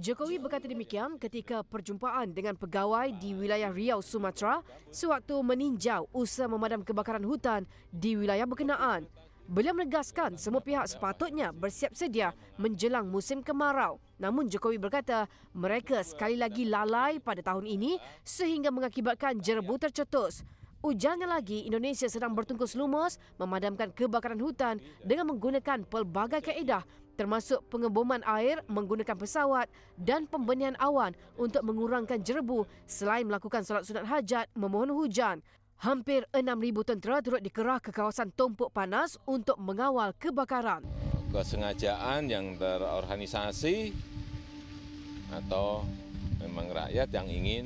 Jokowi berkata demikian ketika perjumpaan dengan pegawai di wilayah Riau, Sumatera sewaktu meninjau usaha memadam kebakaran hutan di wilayah berkenaan. Beliau menegaskan semua pihak sepatutnya bersiap sedia menjelang musim kemarau. Namun Jokowi berkata mereka sekali lagi lalai pada tahun ini sehingga mengakibatkan jerebu tercetus. Ujarnya lagi Indonesia sedang bertungkus lumus memadamkan kebakaran hutan dengan menggunakan pelbagai kaedah termasuk pengeboman air menggunakan pesawat dan pembenian awan untuk mengurangkan jerebu selain melakukan solat sunat hajat memohon hujan. Hampir 6,000 tentera turut dikerah ke kawasan Tumpuk Panas untuk mengawal kebakaran. Kesengajaan yang terorganisasi atau memang rakyat yang ingin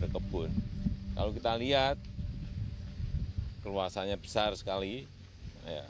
berkebun. Kalau kita lihat, keluasannya besar sekali. Ya,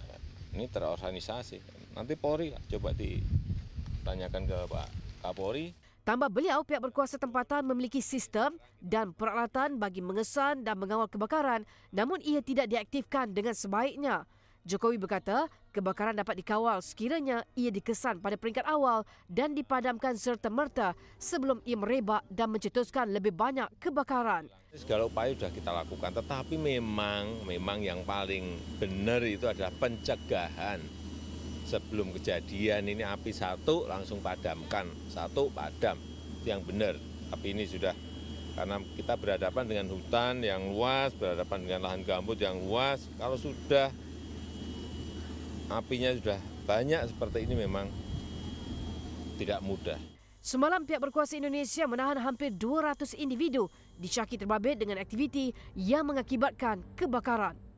ini terorganisasi. Nanti Polri lah, coba ditanyakan ke Pak Kapolri. Tambah beliau, pihak berkuasa tempatan memiliki sistem dan peralatan bagi mengesan dan mengawal kebakaran namun ia tidak diaktifkan dengan sebaiknya. Jokowi berkata, kebakaran dapat dikawal sekiranya ia dikesan pada peringkat awal dan dipadamkan serta merta sebelum ia merebak dan mencetuskan lebih banyak kebakaran. Segala upaya sudah kita lakukan, tetapi memang memang yang paling benar itu adalah pencegahan. Sebelum kejadian ini api satu langsung padamkan, satu padam, itu yang benar. Tapi ini sudah karena kita berhadapan dengan hutan yang luas, berhadapan dengan lahan gambut yang luas, kalau sudah apinya sudah banyak seperti ini memang tidak mudah. Semalam pihak berkuasa Indonesia menahan hampir 200 individu dicaki terbabit dengan aktiviti yang mengakibatkan kebakaran.